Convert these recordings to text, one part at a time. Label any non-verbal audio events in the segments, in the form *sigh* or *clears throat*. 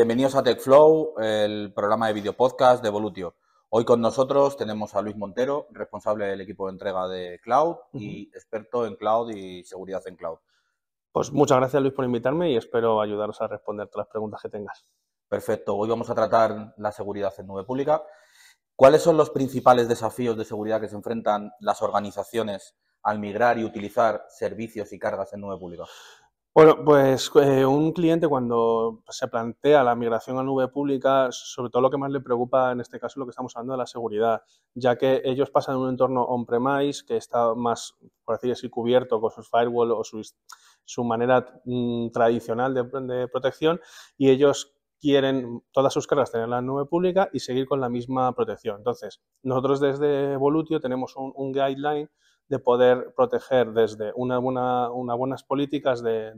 Bienvenidos a TechFlow, el programa de video podcast de Volutio. Hoy con nosotros tenemos a Luis Montero, responsable del equipo de entrega de Cloud y experto en Cloud y seguridad en Cloud. Pues muchas gracias Luis por invitarme y espero ayudaros a responder todas las preguntas que tengas. Perfecto, hoy vamos a tratar la seguridad en nube pública. ¿Cuáles son los principales desafíos de seguridad que se enfrentan las organizaciones al migrar y utilizar servicios y cargas en nube pública? Bueno, pues eh, un cliente cuando se plantea la migración a nube pública, sobre todo lo que más le preocupa en este caso lo que estamos hablando de la seguridad, ya que ellos pasan de un entorno on-premise que está más, por decir así, cubierto con sus firewall o su manera mm, tradicional de, protección y ellos quieren todas sus cargas tener la nube pública y seguir con la misma protección. Entonces, nosotros desde Volutio tenemos un guideline de poder proteger desde unas buenas políticas de,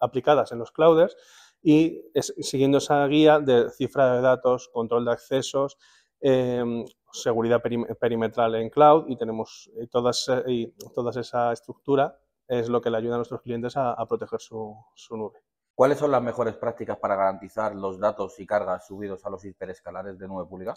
aplicadas en los clouders y siguiendo esa guía de cifra de datos, control de accesos, em, seguridad perimetral en cloud y tenemos eh, todas, eh, toda esa estructura es lo que le ayuda a nuestros clientes a, proteger su, su, nube. ¿Cuáles son las mejores prácticas para garantizar los datos y cargas subidos a los hiperescalares de nube pública?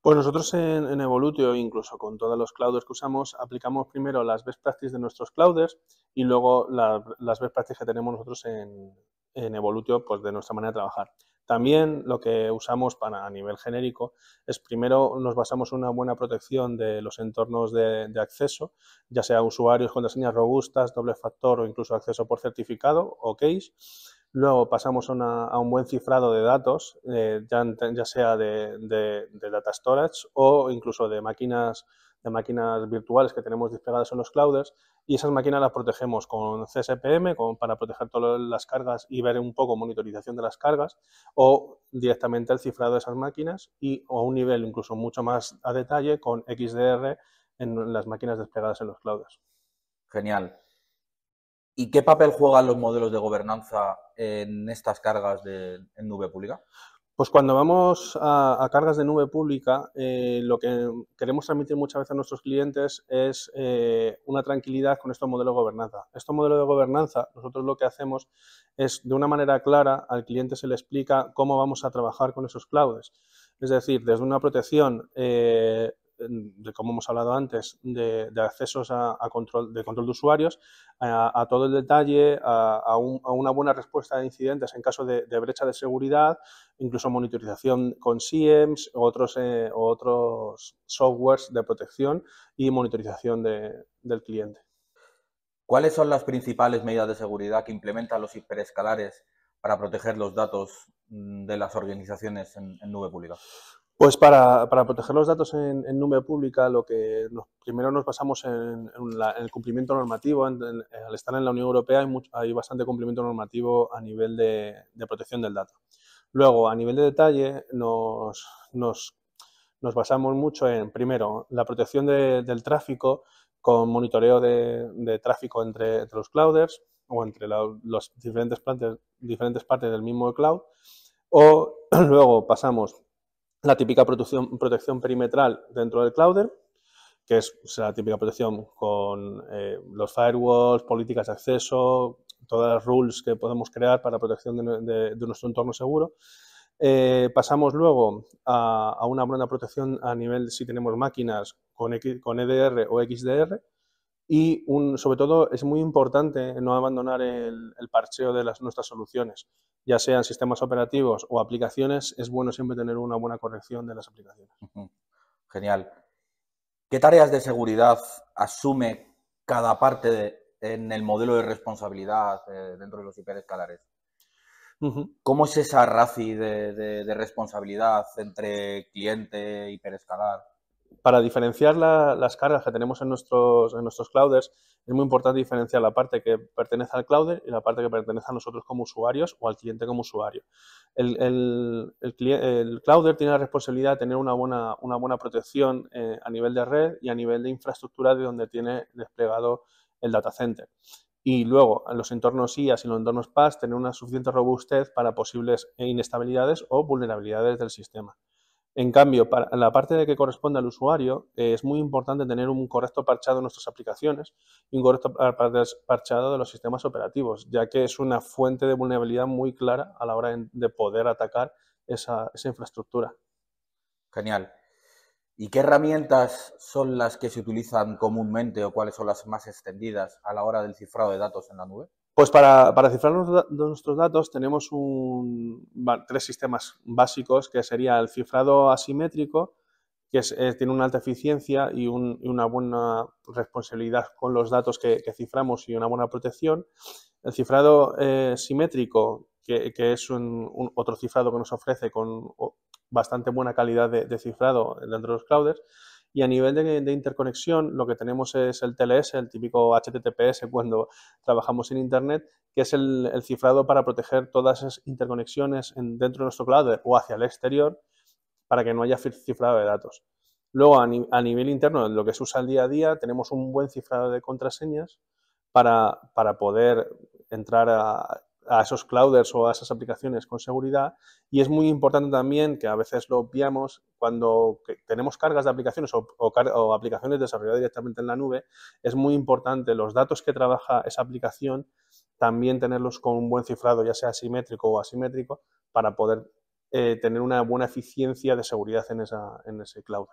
Pues nosotros en, Evolutio, incluso con todos los clouders que usamos, aplicamos primero las best practices de nuestros clouders y luego las best practices que tenemos nosotros en, Evolutio, pues de nuestra manera de trabajar. También lo que usamos para, a nivel genérico es primero nos basamos en una buena protección de los entornos de, acceso, ya sea usuarios, con contraseñas robustas, doble factor o incluso acceso por certificado o case Luego pasamos a, un buen cifrado de datos, eh, ya, sea de, data storage o incluso de máquinas, de máquinas virtuales que tenemos desplegadas en los clouders. Y esas máquinas las protegemos con CSPM para proteger todas las cargas y ver un poco monitorización de las cargas o directamente el cifrado de esas máquinas y a un nivel incluso mucho más a detalle con XDR en las máquinas desplegadas en los clouders. Genial. ¿Y qué papel juegan los modelos de gobernanza en estas cargas de, en nube pública? Pues cuando vamos a, cargas de nube pública, eh, lo que queremos transmitir muchas veces a nuestros clientes es eh, una tranquilidad con estos modelos de gobernanza. Estos modelos de gobernanza, nosotros lo que hacemos es, de una manera clara, al cliente se le explica cómo vamos a trabajar con esos clouds. Es decir, desde una protección eh, de como hemos hablado antes, de, accesos a, control, de control de usuarios, a, todo el detalle, a, una buena respuesta a incidentes en caso de, brecha de seguridad, incluso monitorización con SIEMs otros, eh, otros softwares de protección y monitorización del cliente. ¿Cuáles son las principales medidas de seguridad que implementan los hiperescalares para proteger los datos mm, de las organizaciones en nube pública? Pues para, proteger los datos en, en, nube pública, lo que primero nos basamos en, el cumplimiento normativo. al estar en la Unión Europea hay, bastante cumplimiento normativo a nivel de, protección del dato. Luego, a nivel de detalle, nos, nos, basamos mucho en, primero, la protección del tráfico con monitoreo de, tráfico entre, entre, los clouders o entre las los diferentes, diferentes partes del mismo cloud. O *clears throat* luego pasamos la típica protección, perimetral dentro del Clouder, que es la típica protección con eh, los firewalls, políticas de acceso, todas las rules que podemos crear para protección de, nuestro entorno seguro. Eh, pasamos luego a, una buena protección a nivel si tenemos máquinas con, con EDR o XDR, y sobre todo es muy importante no abandonar el, parcheo de las, nuestras soluciones, ya sean sistemas operativos o aplicaciones, es bueno siempre tener una buena corrección de las aplicaciones. Genial. ¿Qué tareas de seguridad asume cada parte en el modelo de responsabilidad eh, dentro de los hiperescalares? ¿Cómo es esa RACI de, responsabilidad entre cliente, y hiperescalar? para diferenciar las cargas que tenemos en nuestros, clouders, es muy importante diferenciar la parte que pertenece al clouder y la parte que pertenece a nosotros como usuarios o al cliente como usuario. El, el, clouder tiene la responsabilidad de tener una buena, protección eh, a nivel de red y a nivel de infraestructura de donde tiene desplegado el data center. Y luego, en los entornos IAS y los entornos PAS, tener una suficiente robustez para posibles inestabilidades o vulnerabilidades del sistema. En cambio, para la parte de que corresponde al usuario, eh, es muy importante tener un correcto parchado de nuestras aplicaciones y un correcto parchado de los sistemas operativos, ya que es una fuente de vulnerabilidad muy clara a la hora de poder atacar esa infraestructura. Genial. ¿Y qué herramientas son las que se utilizan comúnmente o cuáles son las más extendidas a la hora del cifrado de datos en la nube? Pues para, para cifrar nuestros datos tenemos tres sistemas básicos, que sería el cifrado asimétrico, que eh, tiene una alta eficiencia y, una buena responsabilidad con los datos que, ciframos y una buena protección. El cifrado eh, simétrico, que, es otro cifrado que nos ofrece con bastante buena calidad de, cifrado dentro de los clouders y a nivel de, interconexión, lo que tenemos es el TLS, el típico HTTPS cuando trabajamos en Internet, que es el, cifrado para proteger todas esas interconexiones dentro de nuestro cloud o hacia el exterior para que no haya cifrado de datos. Luego, a, nivel interno, lo que se usa el día a día, tenemos un buen cifrado de contraseñas para, para poder entrar a, a esos clouders o a esas aplicaciones con seguridad. Y es muy importante también, que a veces lo obviamos, cuando tenemos cargas de aplicaciones o, o, aplicaciones desarrolladas directamente en la nube, es muy importante los datos que trabaja esa aplicación también tenerlos con un buen cifrado, ya sea simétrico o asimétrico, para poder eh, tener una buena eficiencia de seguridad en, esa, en ese cloud.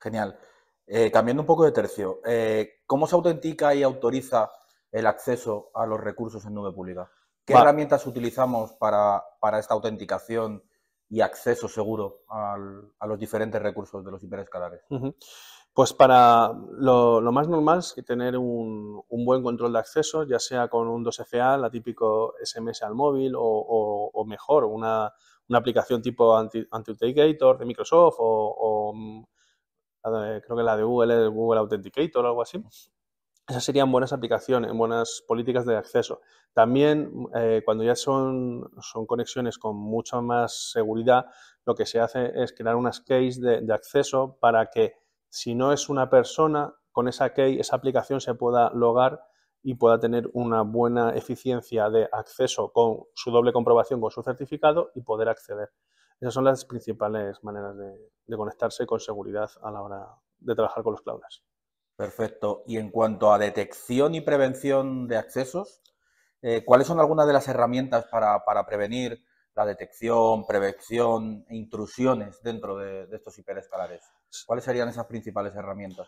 Genial. Eh, cambiando un poco de tercio, eh, ¿cómo se autentica y autoriza el acceso a los recursos en nube pública? ¿Qué herramientas utilizamos para, esta autenticación y acceso seguro a los diferentes recursos de los hiperescalares? Pues para lo, más normal es que tener un, buen control de acceso, ya sea con un 2FA, la típico SMS al móvil, o, mejor, una, aplicación tipo Anti-Authenticator de Microsoft o, mm, creo que la de Google es Google Authenticator o algo así. Esas serían buenas aplicaciones, buenas políticas de acceso. También, eh, cuando ya son, conexiones con mucha más seguridad, lo que se hace es crear unas keys de, acceso para que, si no es una persona, con esa key, esa aplicación se pueda logar y pueda tener una buena eficiencia de acceso con su doble comprobación, con su certificado y poder acceder. Esas son las principales maneras de, conectarse con seguridad a la hora de trabajar con los clouds. Perfecto. Y en cuanto a detección y prevención de accesos, eh, ¿cuáles son algunas de las herramientas para, prevenir la detección, prevención e intrusiones dentro de, de estos hiperescalares? ¿Cuáles serían esas principales herramientas?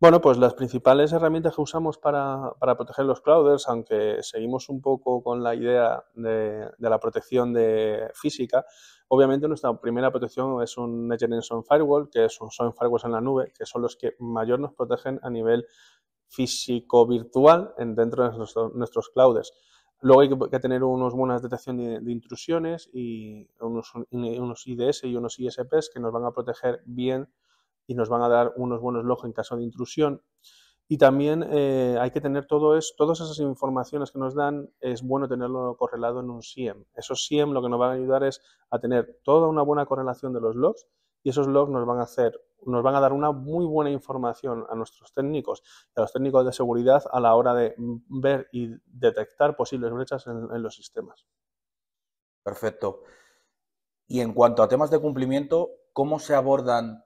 Bueno, pues las principales herramientas que usamos para, proteger los clouders, aunque seguimos un poco con la idea de, la protección de física, obviamente nuestra primera protección es un Next Generation Firewall, que son, son firewalls en la nube, que son los que mayor nos protegen a nivel físico-virtual dentro de nuestros clouders. Luego hay que tener unos buenas detección de, intrusiones y unos, unos IDS y unos ISPs que nos van a proteger bien y nos van a dar unos buenos logs en caso de intrusión. Y también eh, hay que tener todo es, todas esas informaciones que nos dan, es bueno tenerlo correlado en un SIEM. Esos SIEM lo que nos van a ayudar es a tener toda una buena correlación de los logs y esos logs nos van a hacer, nos van a dar una muy buena información a nuestros técnicos y a los técnicos de seguridad a la hora de ver y detectar posibles brechas en los sistemas. Perfecto. Y en cuanto a temas de cumplimiento, ¿cómo se abordan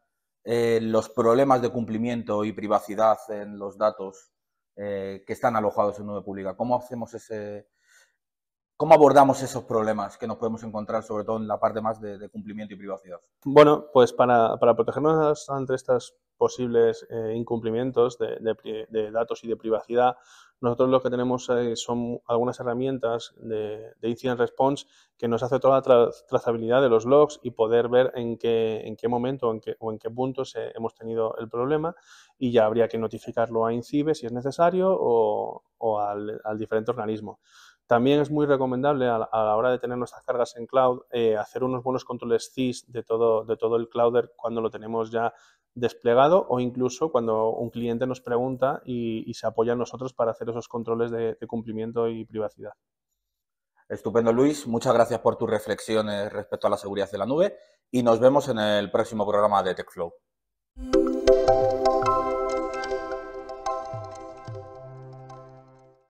eh, los problemas de cumplimiento y privacidad en los datos eh, que están alojados en nube pública. ¿Cómo hacemos ese, ¿Cómo abordamos esos problemas que nos podemos encontrar, sobre todo en la parte más de, cumplimiento y privacidad? Bueno, pues para, protegernos ante estos posibles eh, incumplimientos de, datos y de privacidad, nosotros lo que tenemos eh, son algunas herramientas de, de, Incident Response que nos hace toda la trazabilidad de los logs y poder ver en qué, en qué momento o en qué puntos hemos tenido el problema y ya habría que notificarlo a INCIBE si es necesario o, al, al, diferente organismo. También es muy recomendable a la, hora de tener nuestras cargas en cloud eh, hacer unos buenos controles CIS de todo, de todo el clouder cuando lo tenemos ya desplegado o incluso cuando un cliente nos pregunta y, se apoya a nosotros para hacer esos controles de, de cumplimiento y privacidad. Estupendo, Luis. Muchas gracias por tus reflexiones respecto a la seguridad de la nube y nos vemos en el próximo programa de TechFlow.